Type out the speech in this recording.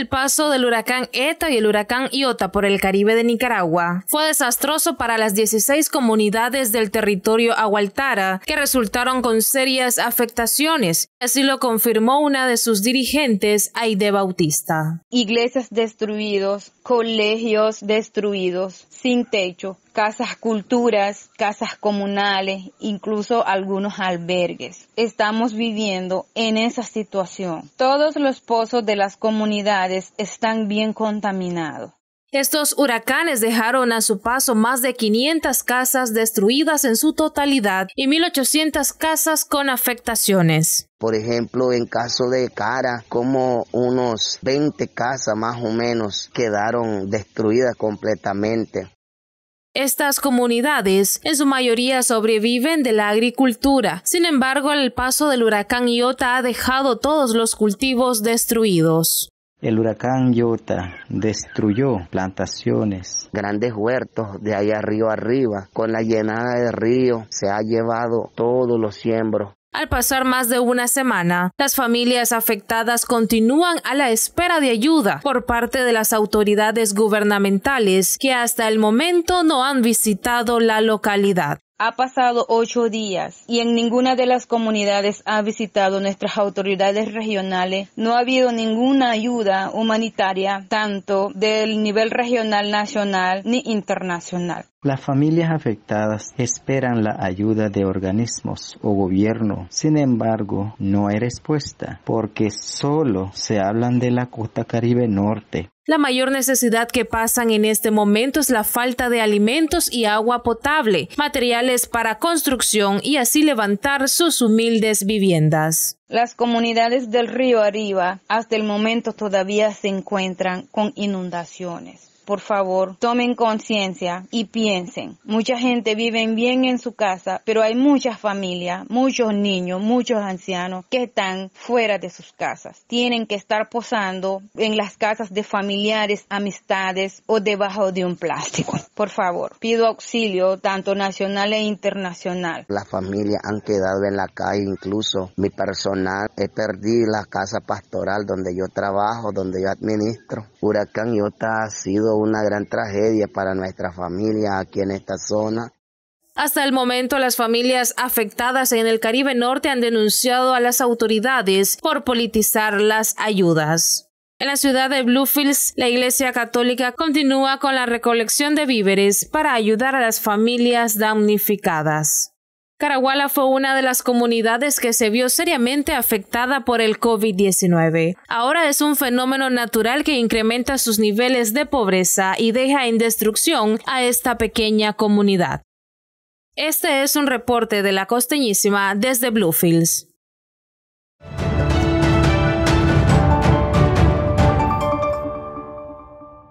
El paso del huracán ETA y el huracán Iota por el Caribe de Nicaragua fue desastroso para las 16 comunidades del territorio agualtara que resultaron con serias afectaciones Así lo confirmó una de sus dirigentes, Aide Bautista. Iglesias destruidos, colegios destruidos, sin techo, casas culturas, casas comunales, incluso algunos albergues. Estamos viviendo en esa situación. Todos los pozos de las comunidades están bien contaminados. Estos huracanes dejaron a su paso más de 500 casas destruidas en su totalidad y 1.800 casas con afectaciones. Por ejemplo, en caso de Cara, como unos 20 casas más o menos quedaron destruidas completamente. Estas comunidades en su mayoría sobreviven de la agricultura. Sin embargo, el paso del huracán Iota ha dejado todos los cultivos destruidos. El huracán Yota destruyó plantaciones, grandes huertos de allá río arriba. Con la llenada de río se ha llevado todos los siembros. Al pasar más de una semana, las familias afectadas continúan a la espera de ayuda por parte de las autoridades gubernamentales que hasta el momento no han visitado la localidad. Ha pasado ocho días y en ninguna de las comunidades ha visitado nuestras autoridades regionales. No ha habido ninguna ayuda humanitaria, tanto del nivel regional, nacional ni internacional. Las familias afectadas esperan la ayuda de organismos o gobierno. Sin embargo, no hay respuesta porque solo se hablan de la costa caribe norte. La mayor necesidad que pasan en este momento es la falta de alimentos y agua potable, materiales para construcción y así levantar sus humildes viviendas. Las comunidades del río arriba hasta el momento todavía se encuentran con inundaciones por favor, tomen conciencia y piensen. Mucha gente vive bien en su casa, pero hay muchas familias, muchos niños, muchos ancianos que están fuera de sus casas. Tienen que estar posando en las casas de familiares, amistades o debajo de un plástico. Por favor, pido auxilio tanto nacional e internacional. Las familias han quedado en la calle, incluso mi personal. He perdido la casa pastoral donde yo trabajo, donde yo administro. Huracán Iota ha sido una gran tragedia para nuestra familia aquí en esta zona. Hasta el momento, las familias afectadas en el Caribe Norte han denunciado a las autoridades por politizar las ayudas. En la ciudad de Bluefields, la Iglesia Católica continúa con la recolección de víveres para ayudar a las familias damnificadas. Caraguala fue una de las comunidades que se vio seriamente afectada por el COVID-19. Ahora es un fenómeno natural que incrementa sus niveles de pobreza y deja en destrucción a esta pequeña comunidad. Este es un reporte de la costeñísima desde Bluefields.